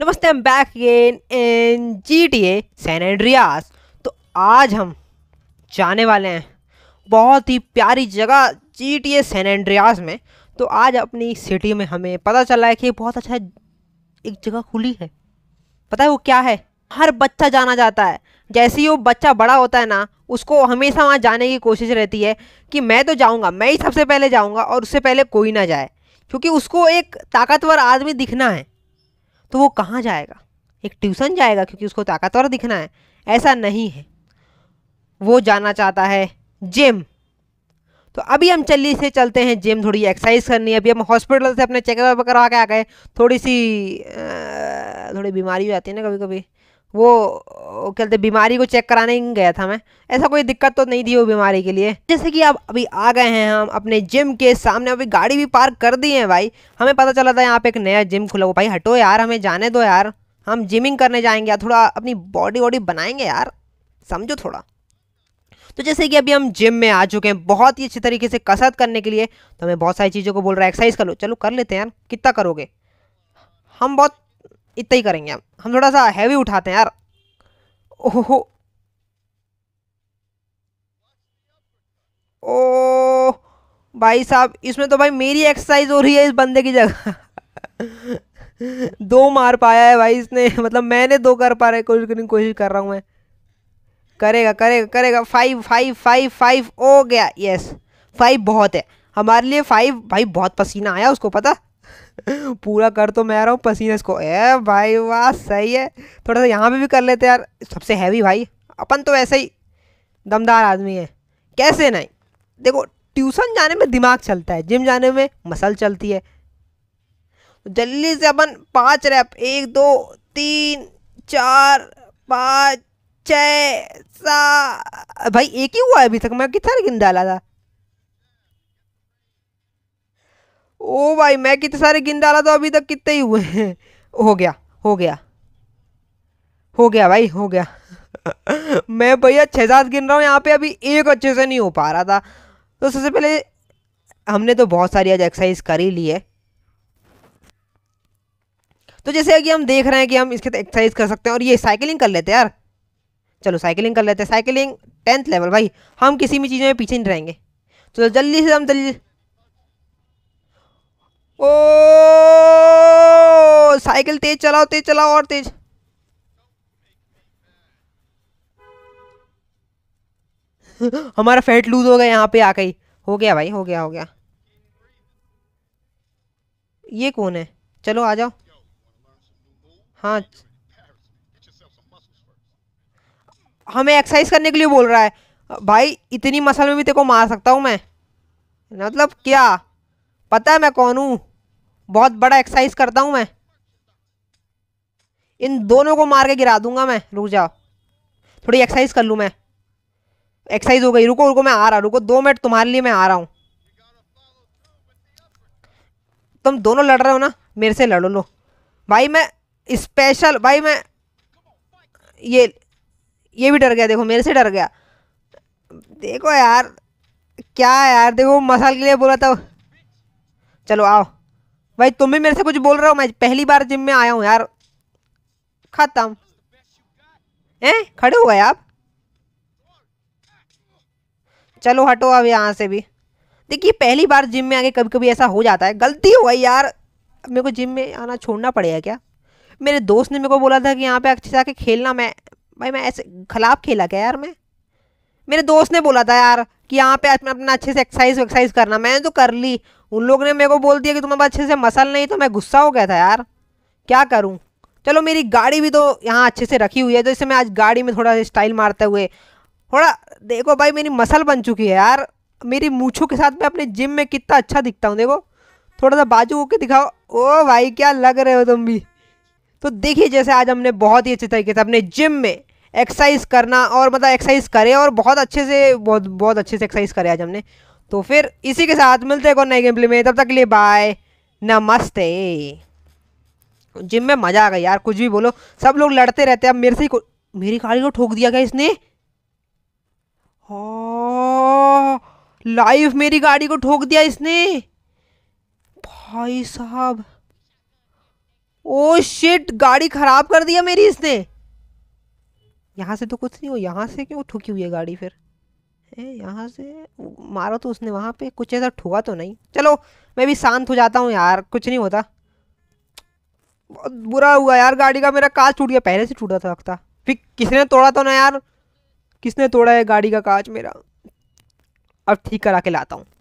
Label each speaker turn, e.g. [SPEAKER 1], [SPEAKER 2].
[SPEAKER 1] नमस्ते हम back again in G T A San Andreas तो आज हम जाने वाले हैं बहुत ही प्यारी जगह G T A San Andreas में तो आज अपनी सिटी में हमें पता चला है कि बहुत अच्छा एक जगह खुली है पता है वो क्या है हर बच्चा जाना जाता है जैसे ही वो बच्चा बड़ा होता है ना उसको हमेशा वहाँ जाने की कोशिश रहती है कि मैं तो जाऊँगा मैं ही सबसे पहले जाऊँगा और उससे पहले कोई ना जाए क्योंकि उसको एक ताकतवर आदमी दिखना है तो वो कहाँ जाएगा एक ट्यूशन जाएगा क्योंकि उसको ताकतवर दिखना है ऐसा नहीं है वो जाना चाहता है जिम तो अभी हम चलिए से चलते हैं जिम थोड़ी एक्सरसाइज करनी है अभी हम हॉस्पिटल से अपने चेकअप करवा के आ गए थोड़ी सी थोड़ी बीमारी हो जाती है ना कभी कभी वो कहते बीमारी को चेक कराने गया था मैं ऐसा कोई दिक्कत तो नहीं थी वो बीमारी के लिए जैसे कि आप अभी आ गए हैं हम अपने जिम के सामने अभी गाड़ी भी पार्क कर दी है भाई हमें पता चला था यहाँ पे एक नया जिम खुला हुआ भाई हटो यार हमें जाने दो यार हम जिमिंग करने जाएंगे यार थोड़ा अपनी बॉडी वॉडी बनाएंगे यार समझो थोड़ा तो जैसे कि अभी हम जिम में आ चुके हैं बहुत ही अच्छे तरीके से कसरत करने के लिए तो हमें बहुत सारी चीज़ों को बोल रहा है एक्सरसाइज कर लो चलो कर लेते हैं यार कितना करोगे हम बहुत इतना ही करेंगे हम हम थोड़ा सा हैवी उठाते हैं यार ओहो ओ भाई साहब इसमें तो भाई मेरी एक्सरसाइज हो रही है इस बंदे की जगह दो मार पाया है भाई इसने मतलब मैंने दो कर पा रहे कोशिश करने की कोशिश कर रहा हूँ मैं करेगा करेगा करेगा फाइव फाइव फाइव फाइव ओ गया यस फाइव बहुत है हमारे लिए फाइव भाई बहुत पसीना आया उसको पता पूरा कर तो मैं आ रहा हूँ पसीने इसको ए भाई वाह सही है थोड़ा सा यहाँ पे भी कर लेते यार सबसे हैवी भाई अपन तो ऐसे ही दमदार आदमी है कैसे नहीं देखो ट्यूशन जाने में दिमाग चलता है जिम जाने में मसल चलती है जल्दी से अपन पाँच रैप एक दो तीन चार पाँच छ सात भाई एक ही हुआ है अभी तक मैं कितना गिन डाला था ओ भाई मैं कितने सारे गिन डाला तो अभी तक कितने ही हुए हैं हो गया हो गया हो गया भाई हो गया मैं भैया छः सात गिन रहा हूँ यहाँ पे अभी एक अच्छे से नहीं हो पा रहा था तो सबसे पहले हमने तो बहुत सारी आज एक्सरसाइज कर ही ली है तो जैसे कि हम देख रहे हैं कि हम इसके एक्सरसाइज कर सकते हैं और ये साइकिलिंग कर लेते हैं यार चलो साइकिलिंग कर लेते हैं साइकिलिंग टेंथ लेवल भाई हम किसी भी चीज़ में पीछे नहीं रहेंगे तो जल्दी से हम जल्दी ओ साइकिल तेज चलाओ तेज चलाओ और तेज हमारा फैट लूज हो गया यहाँ पे आ गई हो गया भाई हो गया हो गया ये कौन है चलो आ जाओ हाँ हमें एक्सरसाइज करने के लिए बोल रहा है भाई इतनी मसल में भी तेरे को मार सकता हूँ मैं मतलब क्या पता है मैं कौन हूँ बहुत बड़ा एक्सरसाइज करता हूँ मैं इन दोनों को मार के गिरा दूंगा मैं रुक जाओ थोड़ी एक्सरसाइज कर लूँ मैं एक्सरसाइज हो गई रुको रुको मैं आ रहा रुको दो मिनट तुम्हारे लिए मैं आ रहा हूँ तुम दोनों लड़ रहे हो ना मेरे से लड़ो लो भाई मैं स्पेशल भाई मैं ये ये भी डर गया देखो मेरे से डर गया देखो यार क्या यार देखो मसाल के लिए बोला था चलो आओ भाई तुम भी मेरे से कुछ बोल रहे हो मैं पहली बार जिम में आया हूँ यार खत्म ए खड़े हुए आप चलो हटो अब यहाँ से भी देखिए पहली बार जिम में आके कभी कभी ऐसा हो जाता है गलती हो गई यार मेरे को जिम में आना छोड़ना पड़ेगा क्या मेरे दोस्त ने मेरे को बोला था कि यहाँ पे अच्छे से आके खेलना मैं भाई मैं ऐसे खिलाफ खेला क्या यार मैं मेरे दोस्त ने बोला था यार कि यहाँ पे अपना अच्छे से एक्सरसाइज वेक्साइज करना मैंने तो कर ली उन लोग ने मेरे को बोल दिया कि तुम्हारे पास अच्छे से मसल नहीं तो मैं गुस्सा हो गया था यार क्या करूँ चलो मेरी गाड़ी भी तो यहाँ अच्छे से रखी हुई है तो इससे मैं आज गाड़ी में थोड़ा स्टाइल मारते हुए थोड़ा देखो भाई मेरी मसल बन चुकी है यार मेरी मूछों के साथ मैं अपने जिम में कितना अच्छा दिखता हूँ देखो थोड़ा सा बाजू होके दिखाओ ओ भाई क्या लग रहे हो तुम भी तो देखिए जैसे आज हमने बहुत ही अच्छे तरीके से अपने जिम में एक्सरसाइज करना और मतलब एक्सरसाइज करें और बहुत अच्छे से बहुत बहुत अच्छे से एक्सरसाइज करें आज हमने तो फिर इसी के साथ मिलते हैं और नए गेम प्ले में तब तक के लिए बाय नमस्ते जिम में मज़ा आ गया यार कुछ भी बोलो सब लोग लड़ते रहते हैं अब मेरे से ही मेरी गाड़ी को ठोक दिया गया इसने लाइफ हाँ, मेरी गाड़ी को ठोक दिया इसने भाई साहब ओ शिट गाड़ी ख़राब कर दिया मेरी इसने यहाँ से तो कुछ नहीं हो यहाँ से क्यों ठुकी हुई है गाड़ी फिर है यहाँ से मारा तो उसने वहाँ पे कुछ ऐसा ठुका तो नहीं चलो मैं भी शांत हो जाता हूँ यार कुछ नहीं होता बहुत बुरा हुआ यार गाड़ी का मेरा कांच टूट गया पहले से टूटा था लगता फिर किसने तोड़ा तो ना यार किसने तोड़ा है गाड़ी का कांच मेरा अब ठीक करा के लाता हूँ